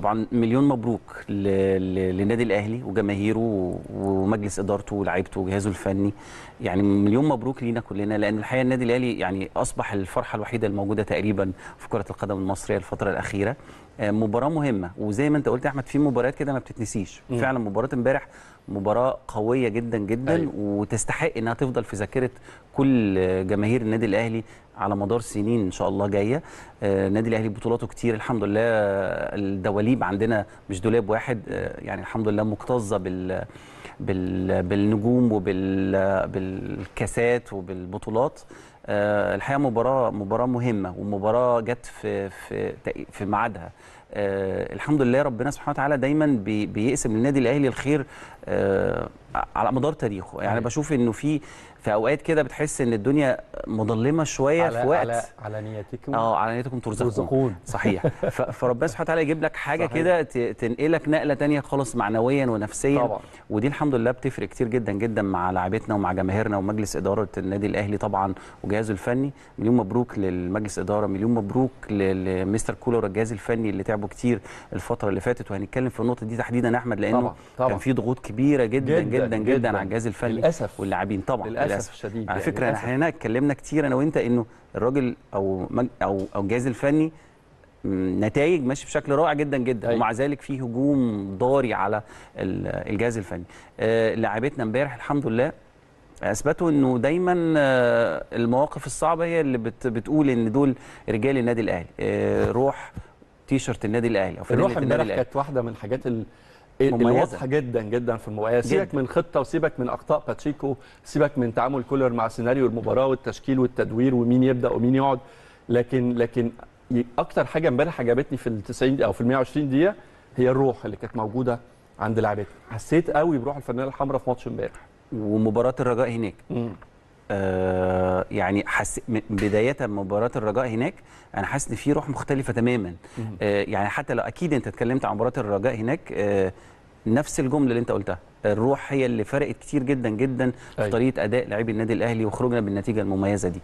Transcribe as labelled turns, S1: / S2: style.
S1: طبعا مليون مبروك للنادي الاهلي وجماهيره ومجلس ادارته ولاعيبته وجهازه الفني يعني مليون مبروك لينا كلنا لان الحقيقه النادي الاهلي يعني اصبح الفرحه الوحيده الموجوده تقريبا في كره القدم المصريه الفتره الاخيره آه، مباراه مهمه وزي ما انت قلت يا احمد في مباريات كده ما بتتنسيش فعلا مباراه امبارح مباراه قويه جدا جدا أيوة. وتستحق انها تفضل في ذاكره كل جماهير النادي الاهلي على مدار سنين ان شاء الله جايه آه، النادي الاهلي بطولاته كتير الحمد لله آه، الدواليب عندنا مش دولاب واحد آه، يعني الحمد لله مكتظه بال بالنجوم وبالكاسات وبالبطولات آه، الحقيقه مباراه مباراه مهمه ومباراه جت في في في ميعادها آه، الحمد لله ربنا سبحانه وتعالى دايما بيقسم للنادي الاهلي الخير آه، على مدار تاريخه يعني بشوف انه في في اوقات كده بتحس ان الدنيا مظلمه شويه على في وقت على
S2: على نيتكم اه على
S1: نيتكم ترزقون صحيح فربنا سبحانه وتعالى يجيب لك حاجه كده تنقلك نقله ثانيه خالص معنويا ونفسيا طبعا. ودي الحمد لله بتفرق كتير جدا جدا مع لاعبتنا ومع جماهيرنا ومجلس اداره النادي الاهلي طبعا وجهازه الفني مليون مبروك للمجلس اداره مليون مبروك لمستر كولر والجهاز الفني اللي تعبوا كتير الفتره اللي فاتت وهنتكلم في النقطه دي تحديدا احمد لانه طبعا. طبعا. كان في ضغوط كبيره جدا جدا جدا, جداً, جداً, جداً على الجهاز الفني للاسف واللاعبين طبعا للاسف للأسف. الشديد على يعني، فكره احنا هنا اتكلمنا كتير انا وانت انه الراجل او او او الجهاز الفني نتائج ماشي بشكل رائع جدا جدا أيوة. ومع ذلك في هجوم ضاري على الجهاز الفني آه، لاعبتنا امبارح الحمد لله اثبتوا انه دايما آه، المواقف الصعبه هي اللي بت بتقول ان دول رجال النادي الاهلي آه، روح تيشرت النادي الاهلي او الروح امبارح كانت
S2: واحده من الحاجات اللي الواضحه جدا جدا في المباراه سيبك من خطه وسيبك من اخطاء باتشيكو سيبك من تعامل كولر مع سيناريو المباراه والتشكيل والتدوير ومين يبدا ومين يقعد لكن لكن اكتر حاجه امبارح عجبتني في ال 90 او في ال 120 دقيقه هي الروح اللي كانت موجوده عند لعيبتنا حسيت قوي بروح الفنانه
S1: الحمراء في ماتش امبارح ومباراه الرجاء هناك آه يعني حس... بدايه مباراه الرجاء هناك انا حاسس ان في روح مختلفه تماما آه يعني حتى لو اكيد انت اتكلمت عن مباراه الرجاء هناك آه نفس الجمله اللي انت قلتها الروح هي اللي فرقت كتير جدا جدا في أيوه. طريقه اداء لاعبي النادي الاهلي وخروجنا بالنتيجه المميزه دي